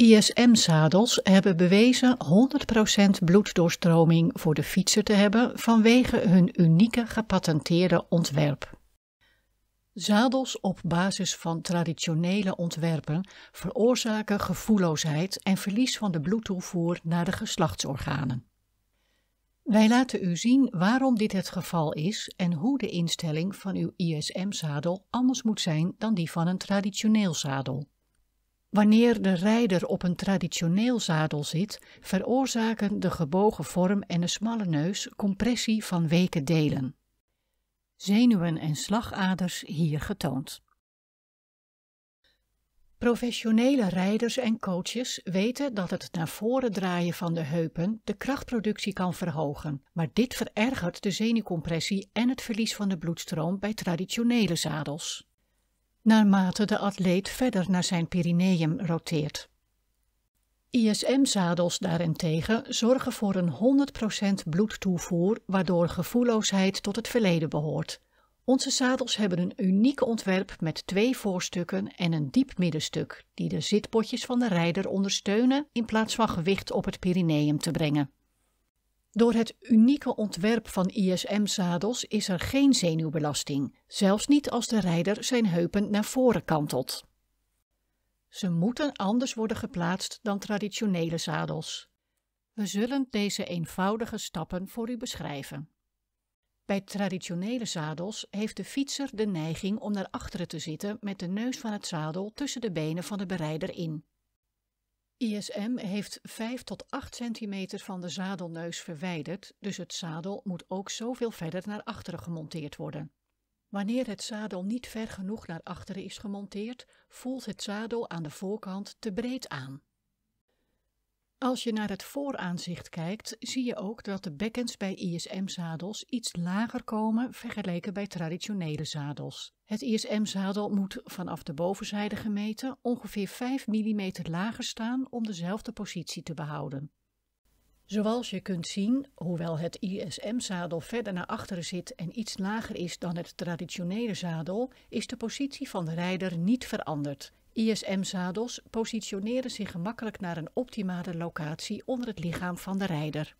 ISM-zadels hebben bewezen 100% bloeddoorstroming voor de fietser te hebben vanwege hun unieke gepatenteerde ontwerp. Zadels op basis van traditionele ontwerpen veroorzaken gevoelloosheid en verlies van de bloedtoevoer naar de geslachtsorganen. Wij laten u zien waarom dit het geval is en hoe de instelling van uw ISM-zadel anders moet zijn dan die van een traditioneel zadel. Wanneer de rijder op een traditioneel zadel zit, veroorzaken de gebogen vorm en de smalle neus compressie van weken delen. Zenuwen en slagaders hier getoond. Professionele rijders en coaches weten dat het naar voren draaien van de heupen de krachtproductie kan verhogen, maar dit verergert de zenuwcompressie en het verlies van de bloedstroom bij traditionele zadels naarmate de atleet verder naar zijn perineum roteert. ISM-zadels daarentegen zorgen voor een 100% bloedtoevoer, waardoor gevoelloosheid tot het verleden behoort. Onze zadels hebben een uniek ontwerp met twee voorstukken en een diep middenstuk, die de zitpotjes van de rijder ondersteunen in plaats van gewicht op het perineum te brengen. Door het unieke ontwerp van ISM-zadels is er geen zenuwbelasting, zelfs niet als de rijder zijn heupen naar voren kantelt. Ze moeten anders worden geplaatst dan traditionele zadels. We zullen deze eenvoudige stappen voor u beschrijven. Bij traditionele zadels heeft de fietser de neiging om naar achteren te zitten met de neus van het zadel tussen de benen van de berijder in. ISM heeft 5 tot 8 centimeter van de zadelneus verwijderd, dus het zadel moet ook zoveel verder naar achteren gemonteerd worden. Wanneer het zadel niet ver genoeg naar achteren is gemonteerd, voelt het zadel aan de voorkant te breed aan. Als je naar het vooraanzicht kijkt, zie je ook dat de bekkens bij ISM-zadels iets lager komen vergeleken bij traditionele zadels. Het ISM-zadel moet vanaf de bovenzijde gemeten ongeveer 5 mm lager staan om dezelfde positie te behouden. Zoals je kunt zien, hoewel het ISM-zadel verder naar achteren zit en iets lager is dan het traditionele zadel, is de positie van de rijder niet veranderd. ISM-zadels positioneren zich gemakkelijk naar een optimale locatie onder het lichaam van de rijder.